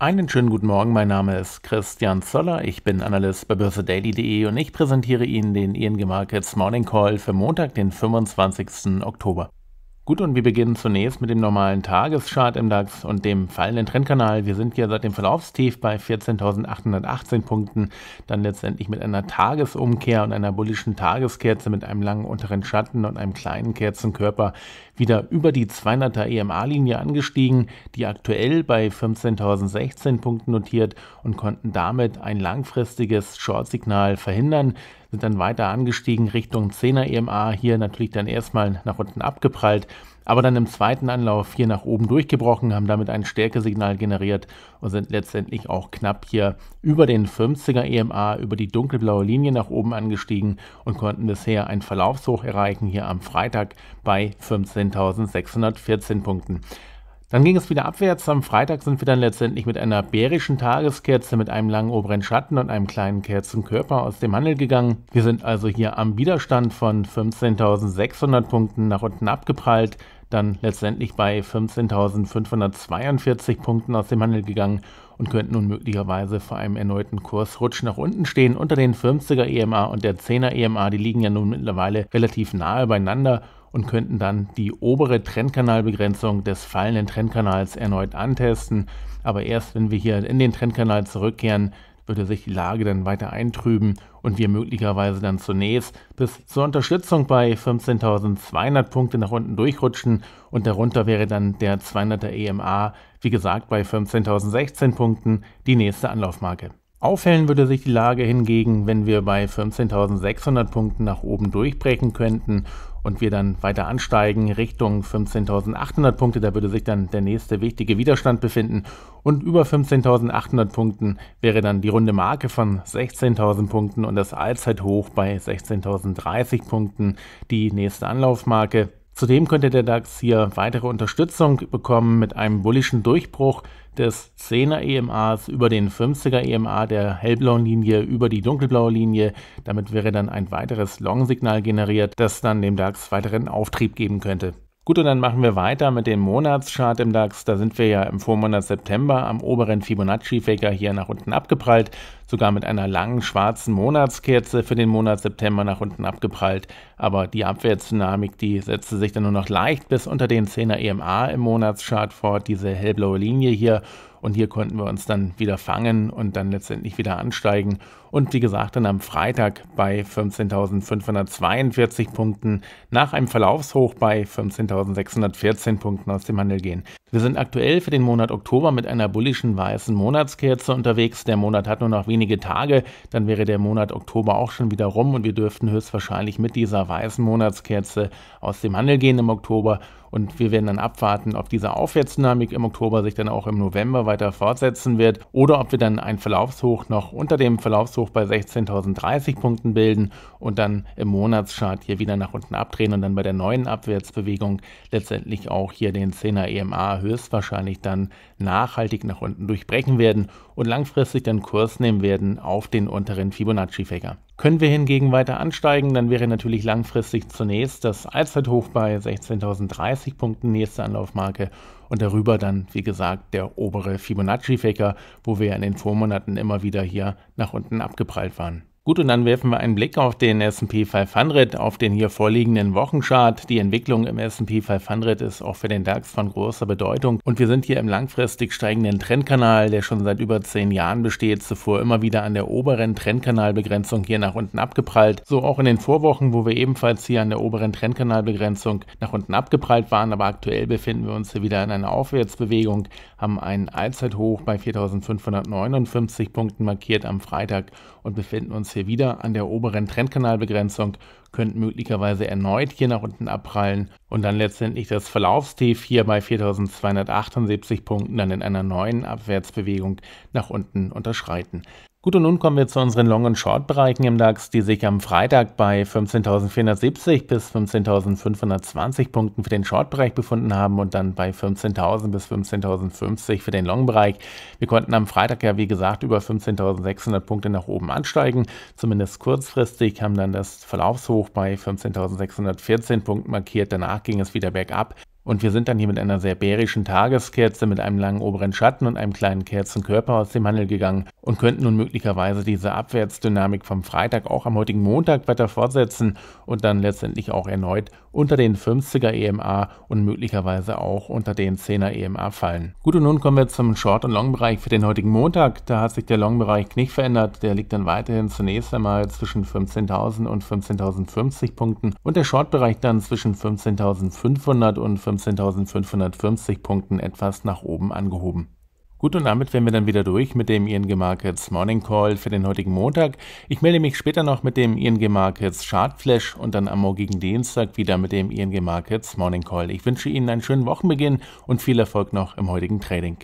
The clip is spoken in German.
Einen schönen guten Morgen, mein Name ist Christian Zoller, ich bin Analyst bei börsedaily.de und ich präsentiere Ihnen den ING e Markets Morning Call für Montag, den 25. Oktober. Gut, und wir beginnen zunächst mit dem normalen Tageschart im DAX und dem fallenden Trendkanal. Wir sind ja seit dem Verlaufstief bei 14.818 Punkten, dann letztendlich mit einer Tagesumkehr und einer bullischen Tageskerze mit einem langen unteren Schatten und einem kleinen Kerzenkörper wieder über die 200er EMA-Linie angestiegen, die aktuell bei 15.016 Punkten notiert und konnten damit ein langfristiges Short-Signal verhindern sind dann weiter angestiegen Richtung 10er EMA, hier natürlich dann erstmal nach unten abgeprallt, aber dann im zweiten Anlauf hier nach oben durchgebrochen, haben damit ein Stärkesignal generiert und sind letztendlich auch knapp hier über den 50er EMA, über die dunkelblaue Linie nach oben angestiegen und konnten bisher ein Verlaufshoch erreichen hier am Freitag bei 15.614 Punkten. Dann ging es wieder abwärts. Am Freitag sind wir dann letztendlich mit einer bärischen Tageskerze, mit einem langen oberen Schatten und einem kleinen Kerzenkörper aus dem Handel gegangen. Wir sind also hier am Widerstand von 15.600 Punkten nach unten abgeprallt, dann letztendlich bei 15.542 Punkten aus dem Handel gegangen und könnten nun möglicherweise vor einem erneuten Kursrutsch nach unten stehen. Unter den 50er EMA und der 10er EMA, die liegen ja nun mittlerweile relativ nahe beieinander und könnten dann die obere Trendkanalbegrenzung des fallenden Trendkanals erneut antesten. Aber erst wenn wir hier in den Trendkanal zurückkehren, würde sich die Lage dann weiter eintrüben und wir möglicherweise dann zunächst bis zur Unterstützung bei 15.200 Punkte nach unten durchrutschen und darunter wäre dann der 200er EMA, wie gesagt bei 15.016 Punkten, die nächste Anlaufmarke. Aufhellen würde sich die Lage hingegen, wenn wir bei 15.600 Punkten nach oben durchbrechen könnten und wir dann weiter ansteigen Richtung 15.800 Punkte. Da würde sich dann der nächste wichtige Widerstand befinden. Und über 15.800 Punkten wäre dann die runde Marke von 16.000 Punkten und das Allzeithoch bei 16.030 Punkten die nächste Anlaufmarke. Zudem könnte der DAX hier weitere Unterstützung bekommen mit einem bullischen Durchbruch des 10er EMAs über den 50er EMA der hellblauen Linie über die dunkelblaue Linie. Damit wäre dann ein weiteres Long-Signal generiert, das dann dem DAX weiteren Auftrieb geben könnte. Gut, und dann machen wir weiter mit dem Monatschart im DAX. Da sind wir ja im Vormonat September am oberen Fibonacci-Faker hier nach unten abgeprallt sogar mit einer langen schwarzen Monatskerze für den Monat September nach unten abgeprallt. Aber die Abwärtsdynamik, die setzte sich dann nur noch leicht bis unter den 10er EMA im Monatschart fort, diese hellblaue Linie hier. Und hier konnten wir uns dann wieder fangen und dann letztendlich wieder ansteigen. Und wie gesagt, dann am Freitag bei 15.542 Punkten nach einem Verlaufshoch bei 15.614 Punkten aus dem Handel gehen. Wir sind aktuell für den Monat Oktober mit einer bullischen weißen Monatskerze unterwegs. Der Monat hat nur noch wie wenige Tage, dann wäre der Monat Oktober auch schon wieder rum und wir dürften höchstwahrscheinlich mit dieser weißen Monatskerze aus dem Handel gehen im Oktober. Und wir werden dann abwarten, ob diese Aufwärtsdynamik im Oktober sich dann auch im November weiter fortsetzen wird oder ob wir dann ein Verlaufshoch noch unter dem Verlaufshoch bei 16.030 Punkten bilden und dann im Monatschart hier wieder nach unten abdrehen und dann bei der neuen Abwärtsbewegung letztendlich auch hier den 10er EMA höchstwahrscheinlich dann nachhaltig nach unten durchbrechen werden und langfristig den Kurs nehmen werden auf den unteren Fibonacci-Fächer. Können wir hingegen weiter ansteigen, dann wäre natürlich langfristig zunächst das Allzeithoch bei 16.030 Punkten nächste Anlaufmarke und darüber dann, wie gesagt, der obere fibonacci faker wo wir in den Vormonaten immer wieder hier nach unten abgeprallt waren. Gut, und dann werfen wir einen Blick auf den SP 500, auf den hier vorliegenden Wochenchart. Die Entwicklung im SP 500 ist auch für den DAX von großer Bedeutung. Und wir sind hier im langfristig steigenden Trendkanal, der schon seit über zehn Jahren besteht, zuvor immer wieder an der oberen Trendkanalbegrenzung hier nach unten abgeprallt. So auch in den Vorwochen, wo wir ebenfalls hier an der oberen Trendkanalbegrenzung nach unten abgeprallt waren. Aber aktuell befinden wir uns hier wieder in einer Aufwärtsbewegung, haben einen Allzeithoch bei 4559 Punkten markiert am Freitag und befinden uns hier hier wieder an der oberen Trendkanalbegrenzung, könnten möglicherweise erneut hier nach unten abprallen und dann letztendlich das Verlaufstief hier bei 4278 Punkten dann in einer neuen Abwärtsbewegung nach unten unterschreiten. Gut, und nun kommen wir zu unseren Long- und Short-Bereichen im DAX, die sich am Freitag bei 15.470 bis 15.520 Punkten für den Short-Bereich befunden haben und dann bei 15.000 bis 15.050 für den Long-Bereich. Wir konnten am Freitag ja, wie gesagt, über 15.600 Punkte nach oben ansteigen, zumindest kurzfristig, haben dann das Verlaufshoch bei 15.614 Punkten markiert, danach ging es wieder bergab. Und wir sind dann hier mit einer sehr bärischen Tageskerze, mit einem langen oberen Schatten und einem kleinen Kerzenkörper aus dem Handel gegangen und könnten nun möglicherweise diese Abwärtsdynamik vom Freitag auch am heutigen Montag weiter fortsetzen und dann letztendlich auch erneut unter den 50er EMA und möglicherweise auch unter den 10er EMA fallen. Gut, und nun kommen wir zum Short- und Long-Bereich für den heutigen Montag. Da hat sich der Long-Bereich nicht verändert. Der liegt dann weiterhin zunächst einmal zwischen 15.000 und 15.050 Punkten und der Short-Bereich dann zwischen 15.500 und 15.000 15.540 Punkten etwas nach oben angehoben. Gut, und damit wären wir dann wieder durch mit dem ING Markets Morning Call für den heutigen Montag. Ich melde mich später noch mit dem ING Markets Chart Flash und dann am morgigen Dienstag wieder mit dem ING Markets Morning Call. Ich wünsche Ihnen einen schönen Wochenbeginn und viel Erfolg noch im heutigen Trading.